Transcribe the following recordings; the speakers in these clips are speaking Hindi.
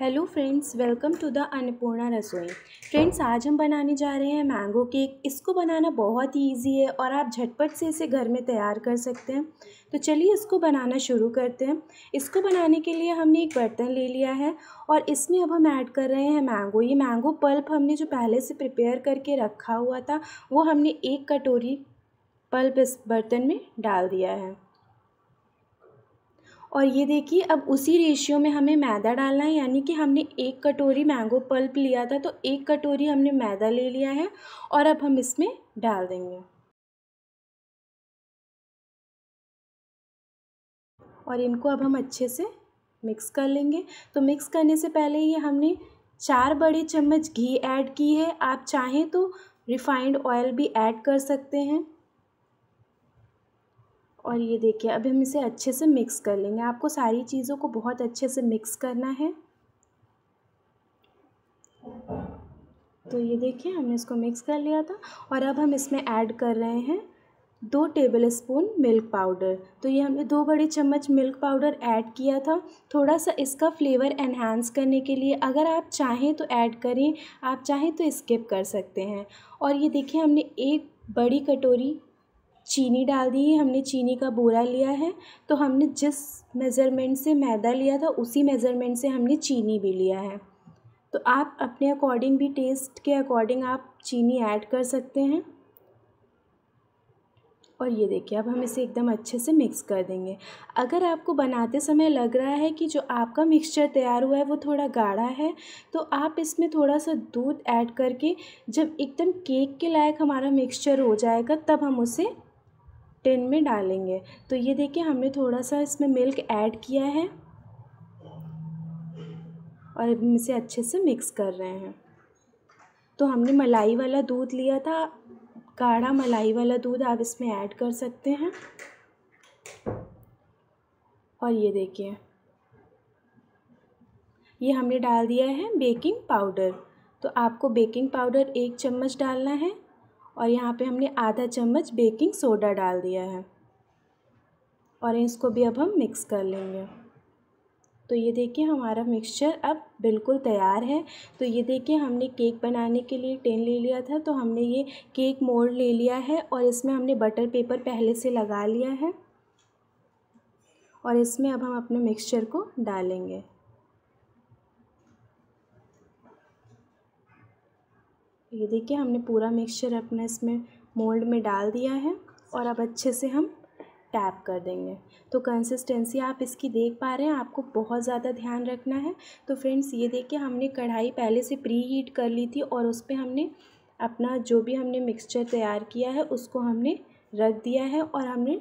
hello friends welcome to the Annapurna Rasoi friends आज हम बनाने जा रहे हैं मैंगो केक इसको बनाना बहुत ही इजी है और आप झटपट से इसे घर में तैयार कर सकते हैं तो चलिए इसको बनाना शुरू करते हैं इसको बनाने के लिए हमने एक बर्तन ले लिया है और इसमें अब हम ऐड कर रहे हैं मैंगो ये मैंगो पल्प हमने जो पहले से प्रिपेयर करके रखा हुआ था वो हमने एक कटोरी पल्प इस बर्तन में डाल दिया है और ये देखिए अब उसी रेशियो में हमें मैदा डालना है यानी कि हमने एक कटोरी मैंगो पल्प लिया था तो एक कटोरी हमने मैदा ले लिया है और अब हम इसमें डाल देंगे और इनको अब हम अच्छे से मिक्स कर लेंगे तो मिक्स करने से पहले ये हमने चार बड़े चम्मच घी ऐड की है आप चाहें तो रिफाइंड ऑयल भी ऐड कर सकते हैं और ये देखिए अब हम इसे अच्छे से मिक्स कर लेंगे आपको सारी चीज़ों को बहुत अच्छे से मिक्स करना है तो ये देखिए हमने इसको मिक्स कर लिया था और अब हम इसमें ऐड कर रहे हैं दो टेबल स्पून मिल्क पाउडर तो ये हमने दो बड़े चम्मच मिल्क पाउडर ऐड किया था थोड़ा सा इसका फ्लेवर एनहांस करने के लिए अगर आप चाहें तो ऐड करें आप चाहें तो स्किप कर सकते हैं और ये देखिए हमने एक बड़ी कटोरी चीनी डाल दी है हमने चीनी का बोरा लिया है तो हमने जिस मेज़रमेंट से मैदा लिया था उसी मेज़रमेंट से हमने चीनी भी लिया है तो आप अपने अकॉर्डिंग भी टेस्ट के अकॉर्डिंग आप चीनी ऐड कर सकते हैं और ये देखिए अब हम इसे एकदम अच्छे से मिक्स कर देंगे अगर आपको बनाते समय लग रहा है कि जो आपका मिक्सचर तैयार हुआ है वो थोड़ा गाढ़ा है तो आप इसमें थोड़ा सा दूध ऐड करके जब एकदम केक के लायक हमारा मिक्सचर हो जाएगा तब हम उसे टिन में डालेंगे तो ये देखिए हमने थोड़ा सा इसमें मिल्क ऐड किया है और अब हम इसे अच्छे से मिक्स कर रहे हैं तो हमने मलाई वाला दूध लिया था गाढ़ा मलाई वाला दूध आप इसमें ऐड कर सकते हैं और ये देखिए ये हमने डाल दिया है बेकिंग पाउडर तो आपको बेकिंग पाउडर एक चम्मच डालना है और यहाँ पे हमने आधा चम्मच बेकिंग सोडा डाल दिया है और इसको भी अब हम मिक्स कर लेंगे तो ये देखिए हमारा मिक्सचर अब बिल्कुल तैयार है तो ये देखिए हमने केक बनाने के लिए टेन ले लिया था तो हमने ये केक मोल्ड ले लिया है और इसमें हमने बटर पेपर पहले से लगा लिया है और इसमें अब हम अपने मिक्सचर को डालेंगे ये देखिए हमने पूरा मिक्सचर अपना इसमें मोल्ड में डाल दिया है और अब अच्छे से हम टैप कर देंगे तो कंसिस्टेंसी आप इसकी देख पा रहे हैं आपको बहुत ज़्यादा ध्यान रखना है तो फ्रेंड्स ये देखिए हमने कढ़ाई पहले से प्री हीट कर ली थी और उस पर हमने अपना जो भी हमने मिक्सचर तैयार किया है उसको हमने रख दिया है और हमने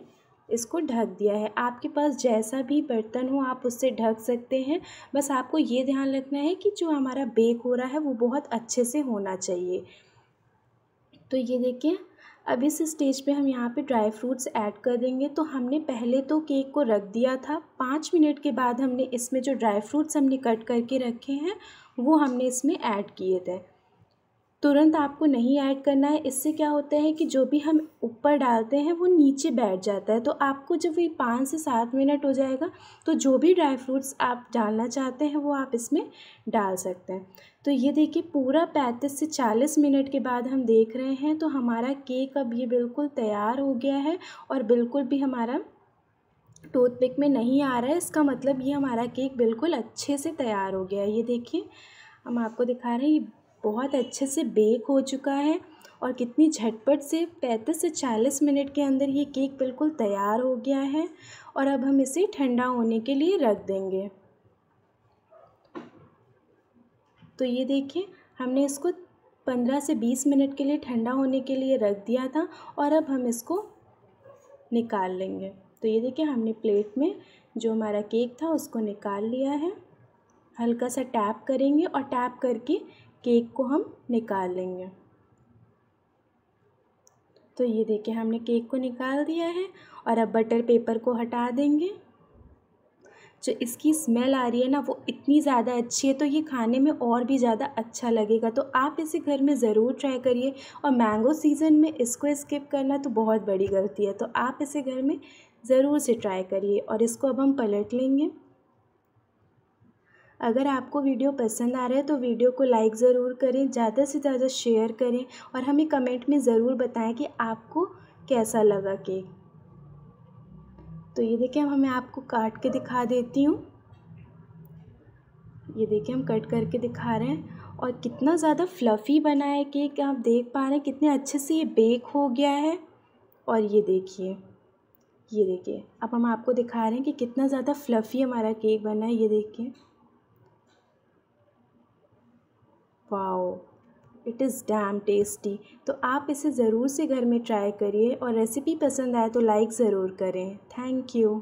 इसको ढक दिया है आपके पास जैसा भी बर्तन हो आप उससे ढक सकते हैं बस आपको ये ध्यान रखना है कि जो हमारा बेक हो रहा है वो बहुत अच्छे से होना चाहिए तो ये देखिए अब इस स्टेज पे हम यहाँ पे ड्राई फ्रूट्स ऐड कर देंगे तो हमने पहले तो केक को रख दिया था पाँच मिनट के बाद हमने इसमें जो ड्राई फ्रूट्स हमने कट करके रखे हैं वो हमने इसमें ऐड किए थे तुरंत आपको नहीं ऐड करना है इससे क्या होता है कि जो भी हम ऊपर डालते हैं वो नीचे बैठ जाता है तो आपको जब ये पाँच से सात मिनट हो जाएगा तो जो भी ड्राई फ्रूट्स आप डालना चाहते हैं वो आप इसमें डाल सकते हैं तो ये देखिए पूरा पैंतीस से चालीस मिनट के बाद हम देख रहे हैं तो हमारा केक अब ये बिल्कुल तैयार हो गया है और बिल्कुल भी हमारा टूथपिक में नहीं आ रहा है इसका मतलब ये हमारा केक बिल्कुल अच्छे से तैयार हो गया है ये देखिए हम आपको दिखा रहे हैं बहुत अच्छे से बेक हो चुका है और कितनी झटपट से पैंतीस से चालीस मिनट के अंदर ये केक बिल्कुल तैयार हो गया है और अब हम इसे ठंडा होने के लिए रख देंगे तो ये देखिए हमने इसको पंद्रह से बीस मिनट के लिए ठंडा होने के लिए रख दिया था और अब हम इसको निकाल लेंगे तो ये देखिए हमने प्लेट में जो हमारा केक था उसको निकाल लिया है हल्का सा टैप करेंगे और टैप करके केक को हम निकाल लेंगे तो ये देखिए हमने केक को निकाल दिया है और अब बटर पेपर को हटा देंगे जो इसकी स्मेल आ रही है ना वो इतनी ज़्यादा अच्छी है तो ये खाने में और भी ज़्यादा अच्छा लगेगा तो आप इसे घर में ज़रूर ट्राई करिए और मैंगो सीज़न में इसको स्किप करना तो बहुत बड़ी गलती है तो आप इसे घर में ज़रूर से ट्राई करिए और इसको अब हम पलट लेंगे अगर आपको वीडियो पसंद आ रहा है तो वीडियो को लाइक ज़रूर करें ज़्यादा से ज़्यादा शेयर करें और हमें कमेंट में ज़रूर बताएं कि आपको कैसा लगा केक तो ये देखिए अब हमें आपको काट के दिखा देती हूँ ये देखिए हम कट करके दिखा रहे हैं और कितना ज़्यादा फ्लफ़ी बना है केक आप देख पा रहे हैं कितने अच्छे से ये बेक हो गया है और ये देखिए ये देखिए अब हम आपको दिखा रहे हैं कि कितना ज़्यादा फ्लफ़ी हमारा केक बना है ये देखिए wow it is damn tasty तो आप इसे ज़रूर से घर में ट्राई करिए और रेसिपी पसंद आए तो लाइक ज़रूर करें थैंक यू